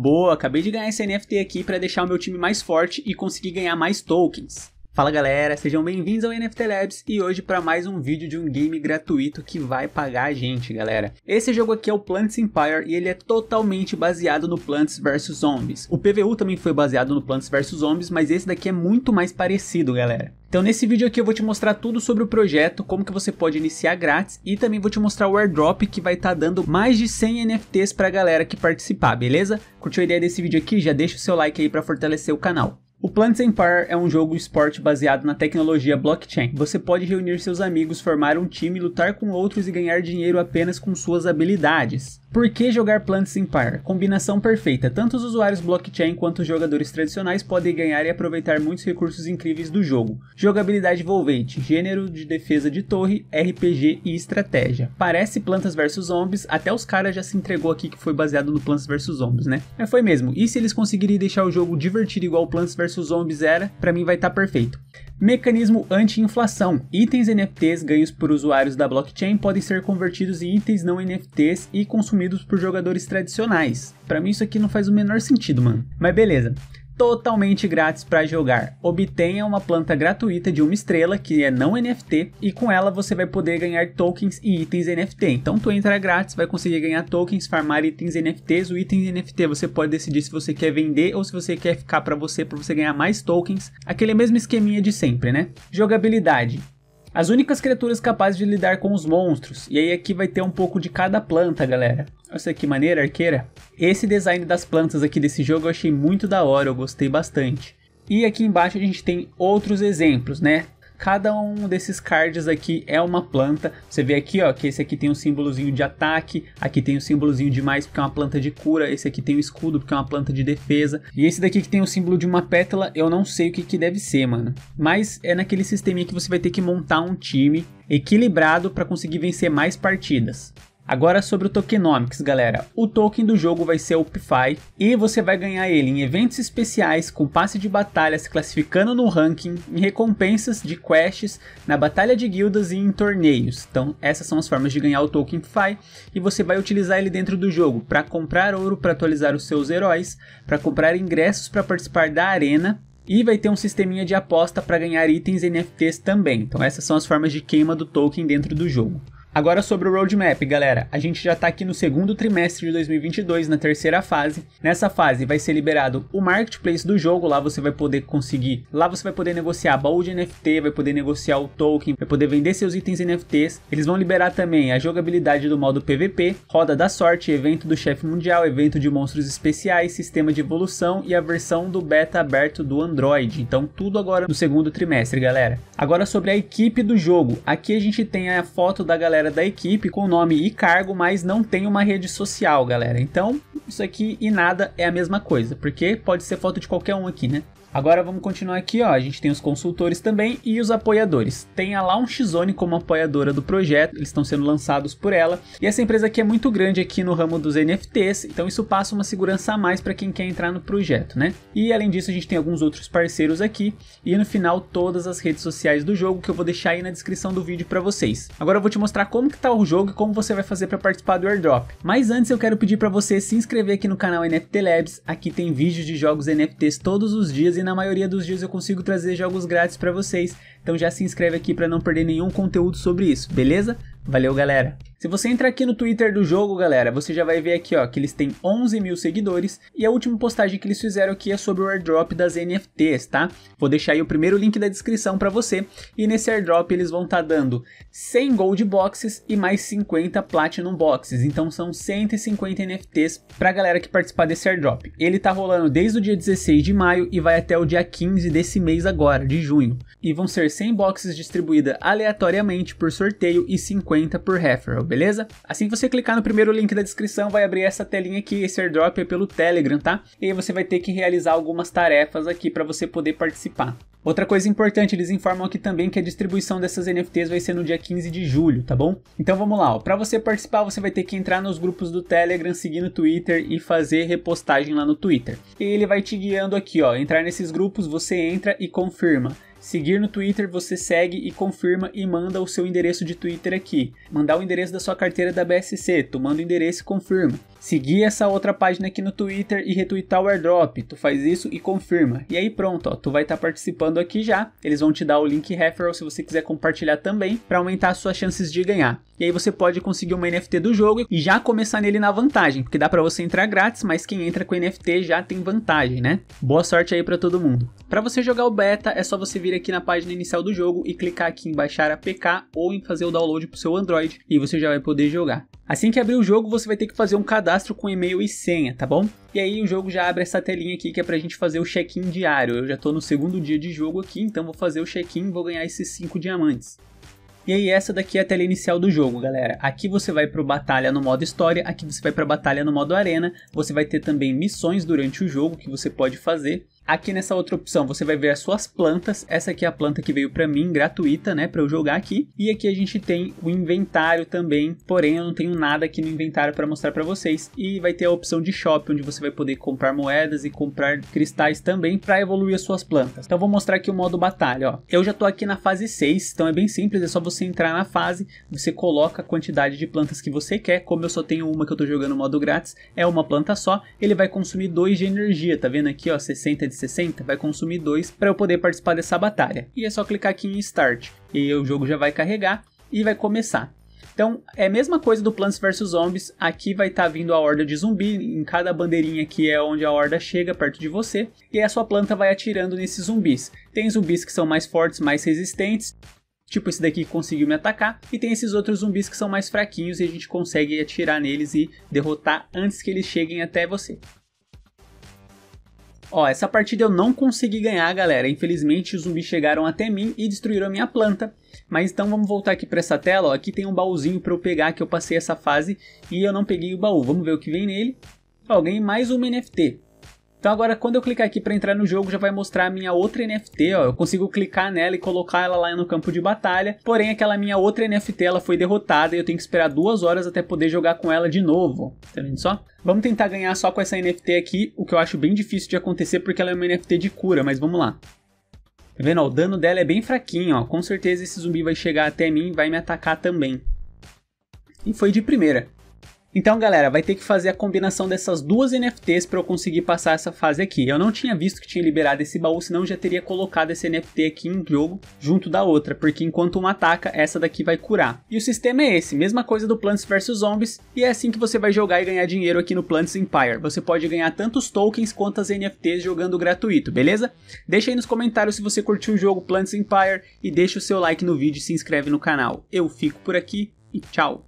Boa, acabei de ganhar esse NFT aqui para deixar o meu time mais forte e conseguir ganhar mais tokens. Fala galera, sejam bem-vindos ao NFT Labs e hoje para mais um vídeo de um game gratuito que vai pagar a gente, galera. Esse jogo aqui é o Plants Empire e ele é totalmente baseado no Plants vs Zombies. O PVU também foi baseado no Plants vs Zombies, mas esse daqui é muito mais parecido, galera. Então nesse vídeo aqui eu vou te mostrar tudo sobre o projeto, como que você pode iniciar grátis e também vou te mostrar o airdrop que vai estar tá dando mais de 100 NFTs para a galera que participar, beleza? Curtiu a ideia desse vídeo aqui? Já deixa o seu like aí para fortalecer o canal. O Plants Empire é um jogo esporte baseado na tecnologia blockchain. Você pode reunir seus amigos, formar um time, lutar com outros e ganhar dinheiro apenas com suas habilidades. Por que jogar Plants Empire? Combinação perfeita, tanto os usuários blockchain quanto os jogadores tradicionais podem ganhar e aproveitar muitos recursos incríveis do jogo. Jogabilidade envolvente, gênero de defesa de torre, RPG e estratégia. Parece Plantas vs Zombies, até os caras já se entregou aqui que foi baseado no Plants vs Zombies, né? É foi mesmo, e se eles conseguirem deixar o jogo divertido igual Plants vs Zombies era, para mim vai estar tá perfeito. Mecanismo anti-inflação. Itens NFTs ganhos por usuários da blockchain podem ser convertidos em itens não NFTs e consumidos assumidos por jogadores tradicionais. Para mim isso aqui não faz o menor sentido, mano. Mas beleza totalmente grátis para jogar. Obtenha uma planta gratuita de uma estrela que é não NFT e com ela você vai poder ganhar tokens e itens NFT. Então tu entra grátis, vai conseguir ganhar tokens, farmar itens NFTs. O item NFT você pode decidir se você quer vender ou se você quer ficar para você para você ganhar mais tokens. Aquele mesmo esqueminha de sempre, né? Jogabilidade as únicas criaturas capazes de lidar com os monstros. E aí aqui vai ter um pouco de cada planta, galera. Olha que maneira, arqueira. Esse design das plantas aqui desse jogo eu achei muito da hora, eu gostei bastante. E aqui embaixo a gente tem outros exemplos, né? Cada um desses cards aqui é uma planta. Você vê aqui, ó, que esse aqui tem um símbolozinho de ataque, aqui tem um símbolozinho de mais porque é uma planta de cura, esse aqui tem um escudo porque é uma planta de defesa. E esse daqui que tem o um símbolo de uma pétala, eu não sei o que que deve ser, mano. Mas é naquele sisteminha que você vai ter que montar um time equilibrado para conseguir vencer mais partidas. Agora sobre o Tokenomics, galera. O token do jogo vai ser o PFI e você vai ganhar ele em eventos especiais, com passe de batalha se classificando no ranking, em recompensas de quests, na batalha de guildas e em torneios. Então essas são as formas de ganhar o token PFI e você vai utilizar ele dentro do jogo para comprar ouro para atualizar os seus heróis, para comprar ingressos para participar da arena e vai ter um sisteminha de aposta para ganhar itens NFTs também. Então essas são as formas de queima do token dentro do jogo. Agora sobre o roadmap, galera. A gente já está aqui no segundo trimestre de 2022, na terceira fase. Nessa fase vai ser liberado o marketplace do jogo, lá você vai poder conseguir, lá você vai poder negociar baú de NFT, vai poder negociar o token, vai poder vender seus itens NFTs. Eles vão liberar também a jogabilidade do modo PVP, roda da sorte, evento do chefe mundial, evento de monstros especiais, sistema de evolução e a versão do beta aberto do Android. Então tudo agora no segundo trimestre, galera. Agora sobre a equipe do jogo. Aqui a gente tem a foto da galera história da equipe com nome e cargo, mas não tem uma rede social, galera. Então, isso aqui e nada é a mesma coisa, porque pode ser foto de qualquer um aqui, né? Agora vamos continuar aqui, ó. A gente tem os consultores também e os apoiadores. Tem a Launchzone como apoiadora do projeto, eles estão sendo lançados por ela. E essa empresa aqui é muito grande aqui no ramo dos NFTs, então isso passa uma segurança a mais para quem quer entrar no projeto, né? E além disso, a gente tem alguns outros parceiros aqui e no final todas as redes sociais do jogo que eu vou deixar aí na descrição do vídeo para vocês. Agora eu vou te mostrar como que tá o jogo e como você vai fazer para participar do airdrop. Mas antes eu quero pedir para você se inscrever aqui no canal NFT Labs. Aqui tem vídeos de jogos NFTs todos os dias e na maioria dos dias eu consigo trazer jogos grátis para vocês. Então já se inscreve aqui para não perder nenhum conteúdo sobre isso, beleza? Valeu, galera. Se você entrar aqui no Twitter do jogo, galera, você já vai ver aqui ó, que eles têm 11 mil seguidores e a última postagem que eles fizeram aqui é sobre o airdrop das NFTs, tá? Vou deixar aí o primeiro link da descrição para você e nesse airdrop eles vão estar tá dando 100 Gold Boxes e mais 50 Platinum Boxes, então são 150 NFTs para a galera que participar desse airdrop. Ele tá rolando desde o dia 16 de maio e vai até o dia 15 desse mês agora, de junho, e vão ser 100 boxes distribuídas aleatoriamente por sorteio e 50 por referral beleza? Assim que você clicar no primeiro link da descrição, vai abrir essa telinha aqui, esse airdrop é pelo Telegram, tá? E aí você vai ter que realizar algumas tarefas aqui para você poder participar. Outra coisa importante, eles informam aqui também que a distribuição dessas NFTs vai ser no dia 15 de julho, tá bom? Então vamos lá, para você participar, você vai ter que entrar nos grupos do Telegram, seguir no Twitter e fazer repostagem lá no Twitter. E ele vai te guiando aqui, ó, entrar nesses grupos, você entra e confirma. Seguir no Twitter, você segue e confirma e manda o seu endereço de Twitter aqui. Mandar o endereço da sua carteira da BSC, tu manda o endereço e confirma seguir essa outra página aqui no Twitter e retweetar o airdrop. Tu faz isso e confirma. E aí pronto, ó, tu vai estar tá participando aqui já. Eles vão te dar o link referral se você quiser compartilhar também para aumentar suas chances de ganhar. E aí você pode conseguir uma NFT do jogo e já começar nele na vantagem, porque dá para você entrar grátis, mas quem entra com NFT já tem vantagem, né? Boa sorte aí para todo mundo. Para você jogar o beta, é só você vir aqui na página inicial do jogo e clicar aqui em baixar APK ou em fazer o download para o seu Android e você já vai poder jogar. Assim que abrir o jogo, você vai ter que fazer um cadastro com e-mail e senha, tá bom? E aí o jogo já abre essa telinha aqui que é pra gente fazer o check-in diário. Eu já tô no segundo dia de jogo aqui, então vou fazer o check-in e vou ganhar esses 5 diamantes. E aí essa daqui é a tela inicial do jogo, galera. Aqui você vai para batalha no modo história, aqui você vai para batalha no modo arena. Você vai ter também missões durante o jogo que você pode fazer. Aqui nessa outra opção você vai ver as suas plantas. Essa aqui é a planta que veio para mim gratuita, né, para eu jogar aqui. E aqui a gente tem o inventário também, porém eu não tenho nada aqui no inventário para mostrar para vocês. E vai ter a opção de shop onde você vai poder comprar moedas e comprar cristais também para evoluir as suas plantas. Então vou mostrar aqui o modo batalha, ó. Eu já tô aqui na fase 6, então é bem simples, é só você entrar na fase, você coloca a quantidade de plantas que você quer. Como eu só tenho uma que eu tô jogando no modo grátis, é uma planta só, ele vai consumir 2 de energia, tá vendo aqui, ó, 60 de 360 vai consumir 2 para eu poder participar dessa batalha. E é só clicar aqui em Start e o jogo já vai carregar e vai começar. Então, é a mesma coisa do Plants vs Zombies, aqui vai estar tá vindo a horda de zumbi, em cada bandeirinha aqui é onde a horda chega perto de você, e a sua planta vai atirando nesses zumbis. Tem zumbis que são mais fortes, mais resistentes, tipo esse daqui que conseguiu me atacar, e tem esses outros zumbis que são mais fraquinhos e a gente consegue atirar neles e derrotar antes que eles cheguem até você. Ó, essa partida eu não consegui ganhar, galera. Infelizmente, os zumbis chegaram até mim e destruíram a minha planta. Mas então vamos voltar aqui para essa tela. Ó. Aqui tem um baúzinho para eu pegar, que eu passei essa fase e eu não peguei o baú. Vamos ver o que vem nele. Ó, ganhei mais um NFT. Então agora quando eu clicar aqui para entrar no jogo já vai mostrar a minha outra NFT, ó. Eu consigo clicar nela e colocar ela lá no campo de batalha. Porém aquela minha outra NFT ela foi derrotada e eu tenho que esperar duas horas até poder jogar com ela de novo. Tá vendo só? Vamos tentar ganhar só com essa NFT aqui, o que eu acho bem difícil de acontecer porque ela é uma NFT de cura, mas vamos lá. Tá vendo? Ó, o dano dela é bem fraquinho, ó. Com certeza esse zumbi vai chegar até mim e vai me atacar também. E foi de primeira. Então, galera, vai ter que fazer a combinação dessas duas NFTs para eu conseguir passar essa fase aqui. Eu não tinha visto que tinha liberado esse baú, senão já teria colocado esse NFT aqui em jogo junto da outra, porque enquanto uma ataca, essa daqui vai curar. E o sistema é esse, mesma coisa do Plants vs Zombies, e é assim que você vai jogar e ganhar dinheiro aqui no Plants Empire. Você pode ganhar tanto os tokens quanto as NFTs jogando gratuito, beleza? Deixa aí nos comentários se você curtiu o jogo Plants Empire e deixa o seu like no vídeo e se inscreve no canal. Eu fico por aqui e tchau!